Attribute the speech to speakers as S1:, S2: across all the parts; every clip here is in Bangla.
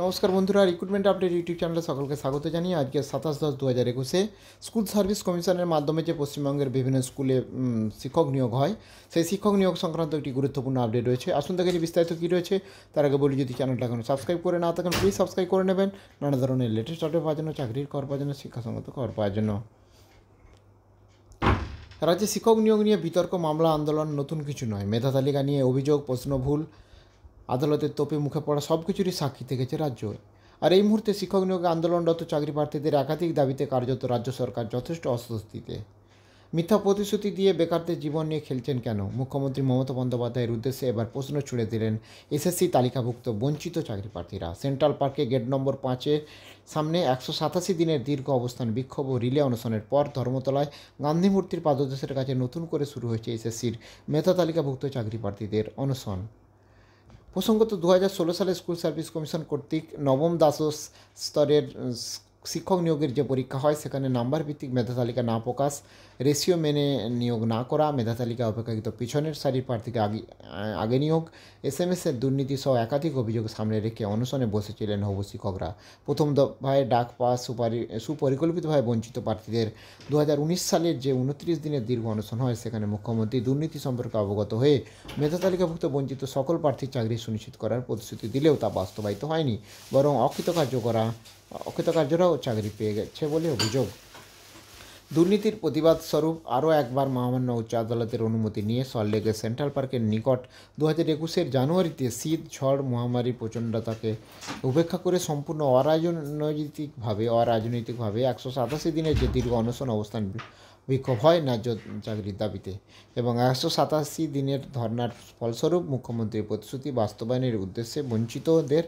S1: নমস্কার বন্ধুরা রিক্রুটমেন্ট আপডেট ইউটিউব চ্যানেলে সকলকে স্বাগত জানিয়ে আজকে সাতাশ দশ দু হাজার একুশে স্কুল সার্ভিস কমিশনের মাধ্যমে যে পশ্চিমবঙ্গের বিভিন্ন স্কুলে শিক্ষক নিয়োগ হয় সেই শিক্ষক নিয়োগ সংক্রান্ত একটি গুরুত্বপূর্ণ আপডেট রয়েছে আসুন দেখেছি বিস্তারিত কী রয়েছে তার আগে বলি যদি চ্যানেলটা এখন সাবস্ক্রাইব করে না থাকেন প্লিজ সাবস্ক্রাইব করে নেবেন নানা ধরনের লেটেস্ট আপডেট পাওয়ার জন্য চাকরির কর পাওয়ার জন্য শিক্ষাসঙ্গত কর পাওয়ার জন্য রাজ্যে শিক্ষক নিয়োগ নিয়ে বিতর্ক মামলা আন্দোলন নতুন কিছু নয় মেধা তালিকা নিয়ে অভিযোগ প্রশ্ন ভুল আদালতের তোপে মুখে পড়া সব কিছুরই সাক্ষী থেকেছে রাজ্য আর এই মুহূর্তে শিক্ষক নিয়োগে আন্দোলনরত চাকরি প্রার্থীদের একাধিক দাবিতে কার্যত রাজ্য সরকার যথেষ্ট অস্বস্তিতে মিথ্যা প্রতিশ্রুতি দিয়ে বেকারদের জীবন নিয়ে খেলছেন কেন মুখ্যমন্ত্রী মমতা বন্দ্যোপাধ্যায়ের উদ্দেশ্যে এবার প্রশ্ন ছুড়ে দিলেন এসএসসি তালিকাভুক্ত বঞ্চিত চাকরি প্রার্থীরা সেন্ট্রাল পার্কে গেট নম্বর পাঁচে সামনে একশো সাতাশি দিনের দীর্ঘ অবস্থান বিক্ষোভ ও রিলে অনশনের পর ধর্মতলায় গান্ধী মূর্তির পাদদেশের কাছে নতুন করে শুরু হয়েছে এসএসসির মেধা তালিকাভুক্ত চাকরি প্রার্থীদের অনশন প্রসঙ্গত দু সালে স্কুল সার্ভিস কমিশন কর্তৃক নবম দ্বাদশ স্তরের শিক্ষক নিয়োগের যে পরীক্ষা হয় সেখানে নাম্বার ভিত্তিক মেধা তালিকা না প্রকাশ রেশিও মেনে নিয়োগ না করা মেধা তালিকা অপেক্ষাকৃত পিছনের সারির প্রার্থীকে আগে আগে নিয়োগ এস এম এসের দুর্নীতি সহ একাধিক অভিযোগ সামনে রেখে অনশনে বসেছিলেন হব শিক্ষকরা প্রথম দফায় ডাক পাস সুপারি সুপরিকল্পিতভাবে বঞ্চিত প্রার্থীদের দু সালের যে উনত্রিশ দিনের দীর্ঘ অনশন হয় সেখানে মুখ্যমন্ত্রী দুর্নীতি সম্পর্কে অবগত হয়ে মেধা তালিকাভুক্ত বঞ্চিত সকল প্রার্থীর চাকরি সুনিশ্চিত করার প্রতিশ্রুতি দিলেও তা বাস্তবায়িত হয়নি বরং অকৃতকার্য করা অকৃতকার্যরাও মহিলাও চাকরি পেয়ে গেছে বলে অভিযোগ দুর্নীতির প্রতিবাদ স্বরূপ আরও একবার মহামান্য উচ্চ আদালতের অনুমতি নিয়ে সল্টলেকের সেন্ট্রাল পার্কের নিকট দু হাজার একুশের জানুয়ারিতে শীত ঝড় মহামারী প্রচণ্ডতাকে উপেক্ষা করে সম্পূর্ণ অরাজনৈতিকভাবে অরাজনৈতিকভাবে একশো সাতাশি দিনের যে দীর্ঘ অনশন অবস্থান বিক্ষোভ হয় ন্যায্য চাকরির দাবিতে এবং একশো সাতাশি দিনের ধর্নার ফলস্বরূপ মুখ্যমন্ত্রীর প্রতিশ্রুতি বাস্তবায়নের উদ্দেশ্যে বঞ্চিতদের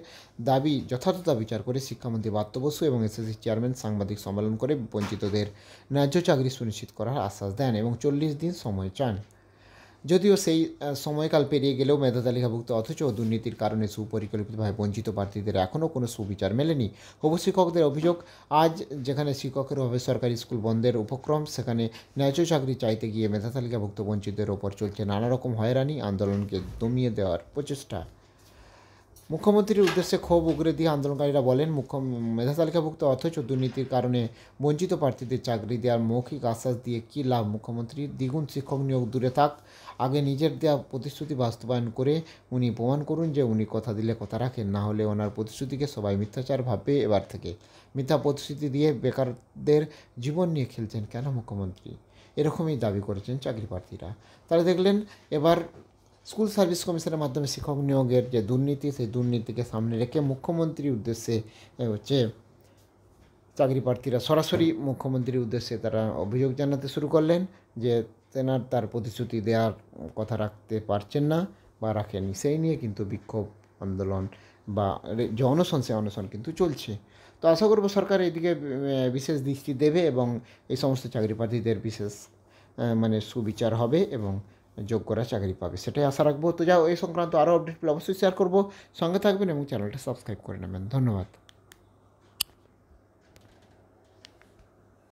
S1: দাবি যথার্থতা বিচার করে শিক্ষামন্ত্রী বাত্য বসু এবং এসএসসি চেয়ারম্যান সাংবাদিক সম্মেলন করে বঞ্চিতদের ন্যায্য চাকরি সুনিশ্চিত করার আশ্বাস দেন এবং চল্লিশ দিন সময় চান যদিও সেই সময়কাল পেরিয়ে গেলেও মেধা তালিকাভুক্ত অথচ দুর্নীতির কারণে সুপরিকল্পিতভাবে বঞ্চিত প্রার্থীদের এখনও কোনো সুবিচার মেলেনি হবু শিক্ষকদের অভিযোগ আজ যেখানে শিক্ষকের অভাবে সরকারি স্কুল বন্ধের উপক্রম সেখানে ন্যায্য চাকরি চাইতে গিয়ে মেধা তালিকাভুক্ত বঞ্চিতদের ওপর চলছে নানা রকম হয়রানি আন্দোলনকে দমিয়ে দেওয়ার প্রচেষ্টা মুখ্যমন্ত্রীর উদ্দেশ্যে ক্ষোভ উগরে দিয়ে আন্দোলনকারীরা বলেন মুখ্য মেধা তালিকাভুক্ত অথচ দুর্নীতির কারণে বঞ্চিত প্রার্থীদের চাকরি দেওয়ার মৌখিক আশ্বাস দিয়ে কী লাভ মুখ্যমন্ত্রী দ্বিগুণ শিক্ষক নিয়োগ দূরে থাক আগে নিজের দেওয়া প্রতিশ্রুতি বাস্তবায়ন করে উনি প্রমাণ করুন যে উনি কথা দিলে কথা রাখেন না হলে ওনার প্রতিশ্রুতিকে সবাই মিথ্যাচার ভাববে এবার থেকে মিথ্যা প্রতিশ্রুতি দিয়ে বেকারদের জীবন নিয়ে খেলছেন কেন মুখ্যমন্ত্রী এরকমই দাবি করেছেন চাকরি প্রার্থীরা তারা দেখলেন এবার স্কুল সার্ভিস কমিশনের মাধ্যমে শিক্ষক নিয়োগের যে দুর্নীতি সেই দুর্নীতিকে সামনে রেখে মুখ্যমন্ত্রীর উদ্দেশ্যে হচ্ছে চাকরি প্রার্থীরা সরাসরি মুখ্যমন্ত্রীর উদ্দেশ্যে তারা অভিযোগ জানাতে শুরু করলেন যে তেনার তার প্রতিশ্রুতি দেওয়ার কথা রাখতে পারছেন না বা রাখেনি সেই নিয়ে কিন্তু বিক্ষোভ আন্দোলন বা যে অনশন সে অনশন কিন্তু চলছে তো আশা করব সরকার এদিকে বিশেষ দৃষ্টি দেবে এবং এই সমস্ত চাকরি প্রার্থীদের বিশেষ মানে সুবিচার হবে এবং যোগ্যরা চাকরি পাবে সেটাই আশা রাখবো তো যাও এই সংক্রান্ত আরও আপডেট পেলে অবশ্যই শেয়ার করবো সঙ্গে থাকবেন এবং চ্যানেলটা সাবস্ক্রাইব করে নেবেন ধন্যবাদ